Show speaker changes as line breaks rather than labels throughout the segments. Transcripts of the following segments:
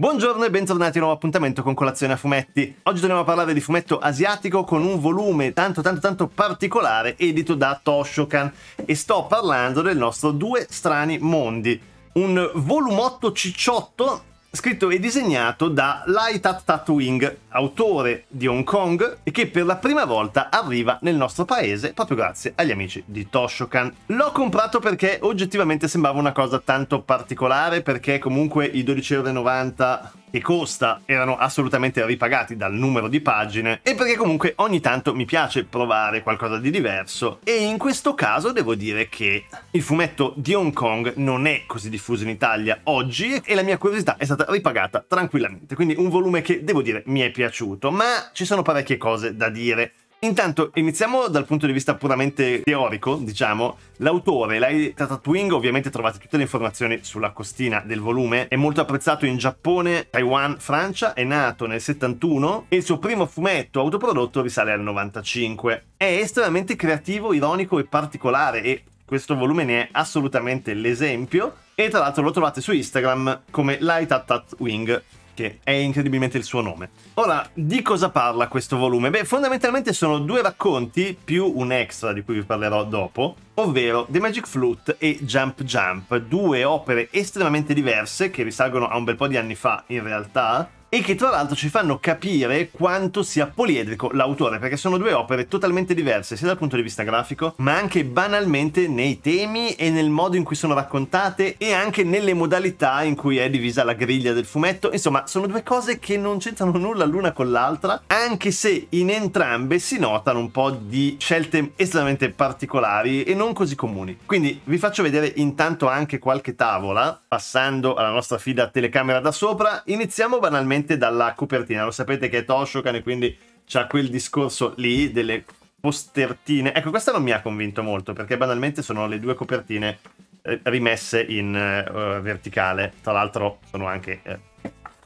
Buongiorno e bentornati a un nuovo appuntamento con Colazione a Fumetti. Oggi torniamo a parlare di fumetto asiatico con un volume tanto tanto tanto particolare edito da Toshokan e sto parlando del nostro Due strani mondi. Un volumotto cicciotto scritto e disegnato da Lai Tat Tat Wing, autore di Hong Kong, e che per la prima volta arriva nel nostro paese proprio grazie agli amici di Toshokan. L'ho comprato perché oggettivamente sembrava una cosa tanto particolare, perché comunque i 12,90€ e Costa erano assolutamente ripagati dal numero di pagine e perché comunque ogni tanto mi piace provare qualcosa di diverso e in questo caso devo dire che il fumetto di Hong Kong non è così diffuso in Italia oggi e la mia curiosità è stata ripagata tranquillamente, quindi un volume che devo dire mi è piaciuto, ma ci sono parecchie cose da dire. Intanto iniziamo dal punto di vista puramente teorico, diciamo. L'autore, Lai Tatatuing, ovviamente trovate tutte le informazioni sulla costina del volume, è molto apprezzato in Giappone, Taiwan, Francia, è nato nel 71 e il suo primo fumetto autoprodotto risale al 95. È estremamente creativo, ironico e particolare e questo volume ne è assolutamente l'esempio e tra l'altro lo trovate su Instagram come Light Wing che è incredibilmente il suo nome. Ora, di cosa parla questo volume? Beh, fondamentalmente sono due racconti più un extra di cui vi parlerò dopo, ovvero The Magic Flute e Jump Jump, due opere estremamente diverse che risalgono a un bel po' di anni fa in realtà, e che tra l'altro ci fanno capire quanto sia poliedrico l'autore, perché sono due opere totalmente diverse, sia dal punto di vista grafico, ma anche banalmente nei temi e nel modo in cui sono raccontate e anche nelle modalità in cui è divisa la griglia del fumetto. Insomma, sono due cose che non c'entrano nulla l'una con l'altra, anche se in entrambe si notano un po' di scelte estremamente particolari e non così comuni. Quindi vi faccio vedere intanto anche qualche tavola, passando alla nostra fida telecamera da sopra. Iniziamo banalmente direttamente dalla copertina. Lo sapete che è Toshokan e quindi c'ha quel discorso lì delle postertine. Ecco, questa non mi ha convinto molto perché banalmente sono le due copertine eh, rimesse in eh, verticale. Tra l'altro sono anche eh,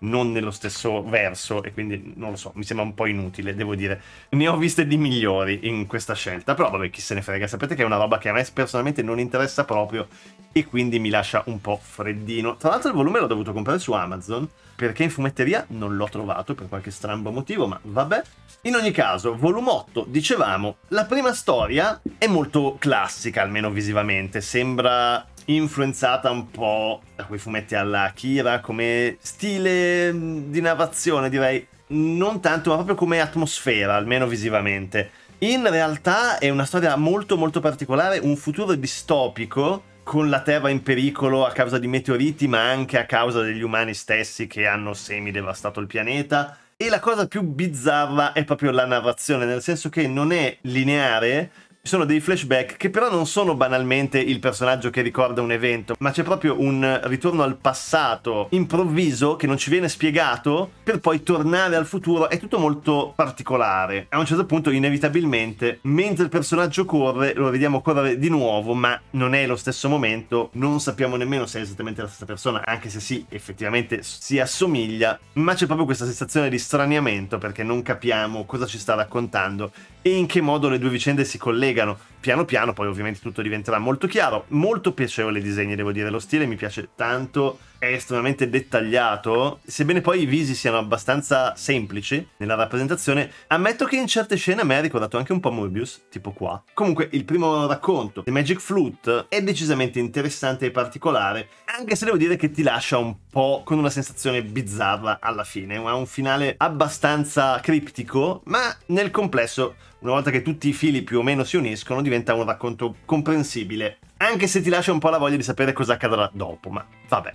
non nello stesso verso e quindi non lo so, mi sembra un po' inutile, devo dire. Ne ho viste di migliori in questa scelta, però vabbè, chi se ne frega, sapete che è una roba che a me personalmente non interessa proprio e quindi mi lascia un po' freddino. Tra l'altro il volume l'ho dovuto comprare su Amazon perché in fumetteria non l'ho trovato per qualche strambo motivo, ma vabbè. In ogni caso, volume 8, dicevamo, la prima storia è molto classica, almeno visivamente, sembra influenzata un po' da quei fumetti alla Kira come stile mm, di narrazione, direi non tanto, ma proprio come atmosfera, almeno visivamente. In realtà è una storia molto molto particolare, un futuro distopico con la Terra in pericolo a causa di meteoriti, ma anche a causa degli umani stessi che hanno semi devastato il pianeta. E la cosa più bizzarra è proprio la narrazione, nel senso che non è lineare, ci sono dei flashback che però non sono banalmente il personaggio che ricorda un evento, ma c'è proprio un ritorno al passato improvviso che non ci viene spiegato per poi tornare al futuro. È tutto molto particolare. A un certo punto, inevitabilmente, mentre il personaggio corre, lo vediamo correre di nuovo, ma non è lo stesso momento, non sappiamo nemmeno se è esattamente la stessa persona, anche se sì, effettivamente si assomiglia, ma c'è proprio questa sensazione di straniamento perché non capiamo cosa ci sta raccontando e in che modo le due vicende si collegano spiegano piano piano, poi ovviamente tutto diventerà molto chiaro, molto piacevole i disegni devo dire, lo stile mi piace tanto è estremamente dettagliato, sebbene poi i visi siano abbastanza semplici nella rappresentazione, ammetto che in certe scene a me ha ricordato anche un po' Mobius, tipo qua. Comunque il primo racconto, The Magic Flute, è decisamente interessante e particolare, anche se devo dire che ti lascia un po' con una sensazione bizzarra alla fine, ha un finale abbastanza criptico, ma nel complesso una volta che tutti i fili più o meno si uniscono, diventa un racconto comprensibile, anche se ti lascia un po' la voglia di sapere cosa accadrà dopo, ma vabbè.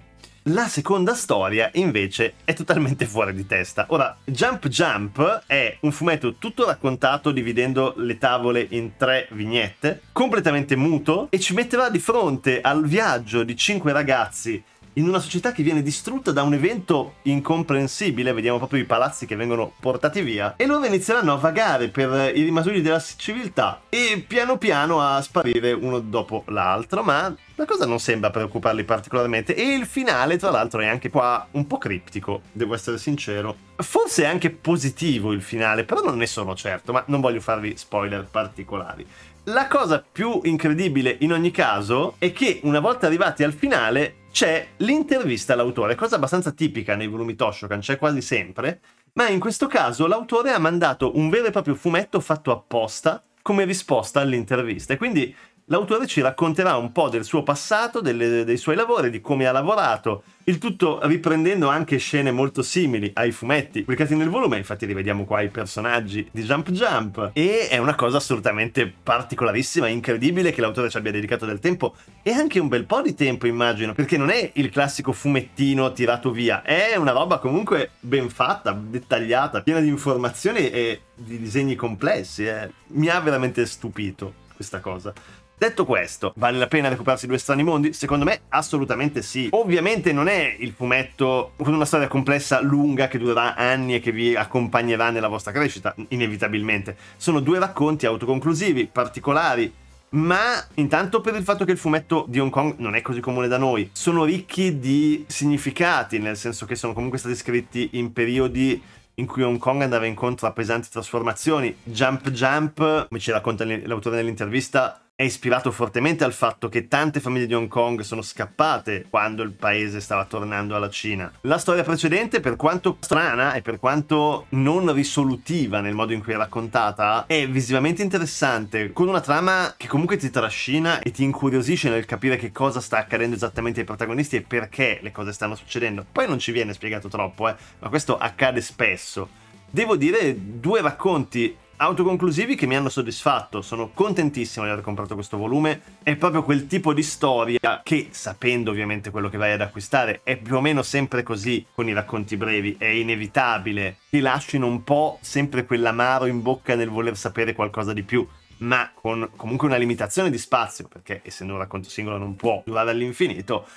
La seconda storia, invece, è totalmente fuori di testa. Ora, Jump Jump è un fumetto tutto raccontato dividendo le tavole in tre vignette, completamente muto, e ci metteva di fronte al viaggio di cinque ragazzi in una società che viene distrutta da un evento incomprensibile, vediamo proprio i palazzi che vengono portati via, e loro inizieranno a vagare per eh, i rimasugli della civiltà e piano piano a sparire uno dopo l'altro, ma la cosa non sembra preoccuparli particolarmente e il finale tra l'altro è anche qua un po' criptico, devo essere sincero. Forse è anche positivo il finale, però non ne sono certo, ma non voglio farvi spoiler particolari. La cosa più incredibile in ogni caso è che una volta arrivati al finale c'è l'intervista all'autore, cosa abbastanza tipica nei volumi Toshokan, c'è quasi sempre, ma in questo caso l'autore ha mandato un vero e proprio fumetto fatto apposta come risposta all'intervista. E quindi L'autore ci racconterà un po' del suo passato, delle, dei suoi lavori, di come ha lavorato, il tutto riprendendo anche scene molto simili ai fumetti pubblicati nel volume, infatti rivediamo qua i personaggi di Jump Jump e è una cosa assolutamente particolarissima, incredibile che l'autore ci abbia dedicato del tempo e anche un bel po' di tempo immagino, perché non è il classico fumettino tirato via, è una roba comunque ben fatta, dettagliata, piena di informazioni e di disegni complessi, eh. mi ha veramente stupito questa cosa. Detto questo, vale la pena recuperarsi due strani mondi? Secondo me assolutamente sì. Ovviamente non è il fumetto con una storia complessa, lunga, che durerà anni e che vi accompagnerà nella vostra crescita, inevitabilmente. Sono due racconti autoconclusivi, particolari, ma intanto per il fatto che il fumetto di Hong Kong non è così comune da noi, sono ricchi di significati, nel senso che sono comunque stati scritti in periodi in cui Hong Kong andava incontro a pesanti trasformazioni. Jump Jump, come ci racconta l'autore nell'intervista, è ispirato fortemente al fatto che tante famiglie di Hong Kong sono scappate quando il paese stava tornando alla Cina. La storia precedente, per quanto strana e per quanto non risolutiva nel modo in cui è raccontata, è visivamente interessante, con una trama che comunque ti trascina e ti incuriosisce nel capire che cosa sta accadendo esattamente ai protagonisti e perché le cose stanno succedendo. Poi non ci viene spiegato troppo, eh, ma questo accade spesso. Devo dire, due racconti autoconclusivi che mi hanno soddisfatto, sono contentissimo di aver comprato questo volume, è proprio quel tipo di storia che, sapendo ovviamente quello che vai ad acquistare, è più o meno sempre così con i racconti brevi, è inevitabile, che lasciano un po' sempre quell'amaro in bocca nel voler sapere qualcosa di più, ma con comunque una limitazione di spazio, perché essendo un racconto singolo non può durare all'infinito,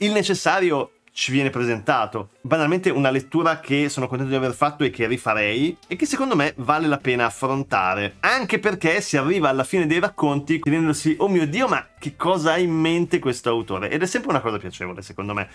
il necessario ci viene presentato. Banalmente una lettura che sono contento di aver fatto e che rifarei e che secondo me vale la pena affrontare. Anche perché si arriva alla fine dei racconti chiedendosi, oh mio Dio, ma che cosa ha in mente questo autore. Ed è sempre una cosa piacevole, secondo me.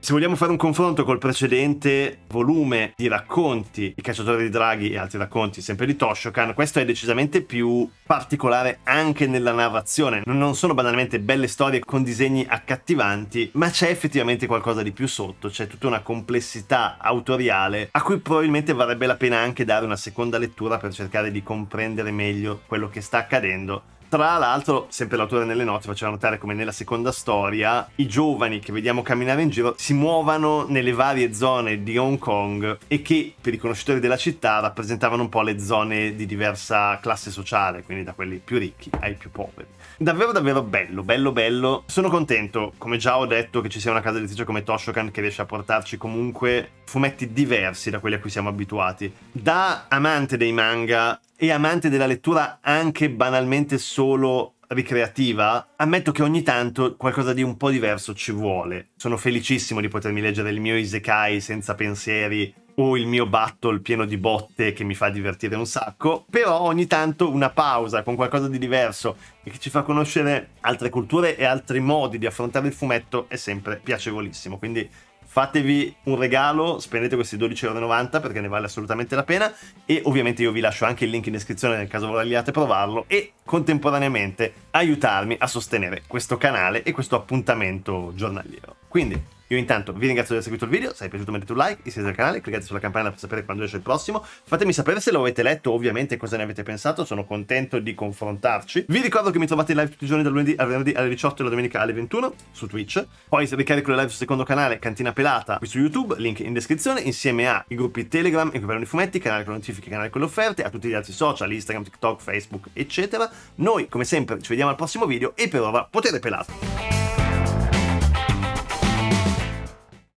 Se vogliamo fare un confronto col precedente volume di racconti, I cacciatori di draghi e altri racconti, sempre di Toshokan, questo è decisamente più particolare anche nella narrazione. Non sono banalmente belle storie con disegni accattivanti, ma c'è effettivamente qualcosa di più sotto, c'è tutta una complessità autoriale a cui probabilmente varrebbe la pena anche dare una seconda lettura per cercare di comprendere meglio quello che sta accadendo tra l'altro, sempre l'autore nelle note faceva notare come nella seconda storia i giovani che vediamo camminare in giro si muovano nelle varie zone di Hong Kong e che per i conoscitori della città rappresentavano un po' le zone di diversa classe sociale, quindi da quelli più ricchi ai più poveri. Davvero davvero bello, bello bello. Sono contento, come già ho detto, che ci sia una casa editrice come Toshokan che riesce a portarci comunque fumetti diversi da quelli a cui siamo abituati. Da amante dei manga e amante della lettura anche banalmente solo ricreativa, ammetto che ogni tanto qualcosa di un po' diverso ci vuole. Sono felicissimo di potermi leggere il mio Isekai senza pensieri o il mio battle pieno di botte che mi fa divertire un sacco, però ogni tanto una pausa con qualcosa di diverso e che ci fa conoscere altre culture e altri modi di affrontare il fumetto è sempre piacevolissimo, quindi fatevi un regalo, spendete questi 12,90€ perché ne vale assolutamente la pena e ovviamente io vi lascio anche il link in descrizione nel caso vogliate provarlo e contemporaneamente aiutarmi a sostenere questo canale e questo appuntamento giornaliero. Quindi io intanto vi ringrazio di aver seguito il video, se vi è piaciuto mettete un like, iscrivetevi al canale, cliccate sulla campanella per sapere quando esce il prossimo, fatemi sapere se lo avete letto, ovviamente cosa ne avete pensato, sono contento di confrontarci. Vi ricordo che mi trovate in live tutti i giorni dal lunedì al venerdì alle 18 e la domenica alle 21 su Twitch, poi se ricarico le live sul secondo canale Cantina Pelata qui su YouTube, link in descrizione, insieme ai gruppi Telegram i cui parlano i fumetti, canale con notifiche, canale con le offerte, a tutti gli altri social, Instagram, TikTok, Facebook, eccetera. Noi come sempre ci vediamo al prossimo video e per ora potete pelare.